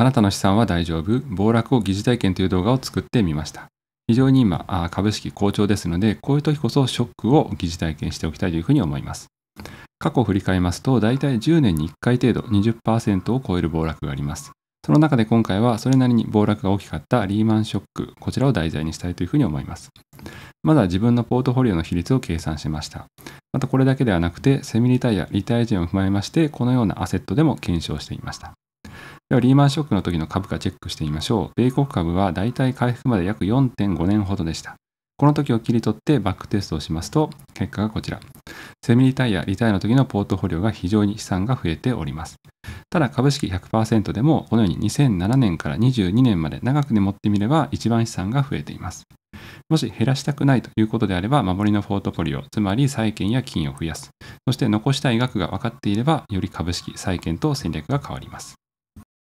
あなたの資産は大丈夫、暴落を疑似体験という動画を作ってみました。非常に今、株式好調ですので、こういう時こそショックを疑似体験しておきたいというふうに思います。過去を振り返りますと、大体10年に1回程度20%を超える暴落があります。その中で今回はそれなりに暴落が大きかったリーマンショック、こちらを題材にしたいというふうに思います。まずは自分のポートフォリオの比率を計算しました。またこれだけではなくて、セミリタイア、リタイア人を踏まえまして、このようなアセットでも検証していました。ではリーマンショックの時の株価チェックしてみましょう。米国株はだいたい回復まで約4.5年ほどでした。この時を切り取ってバックテストをしますと、結果がこちら。セミリタイア、リタイアの時のポートフォリオが非常に資産が増えております。ただ株式100%でもこのように2007年から22年まで長くで持ってみれば一番資産が増えています。もし減らしたくないということであれば、守りのポートフォリオ、つまり債券や金を増やす。そして残したい額が分かっていれば、より株式、債券と戦略が変わります。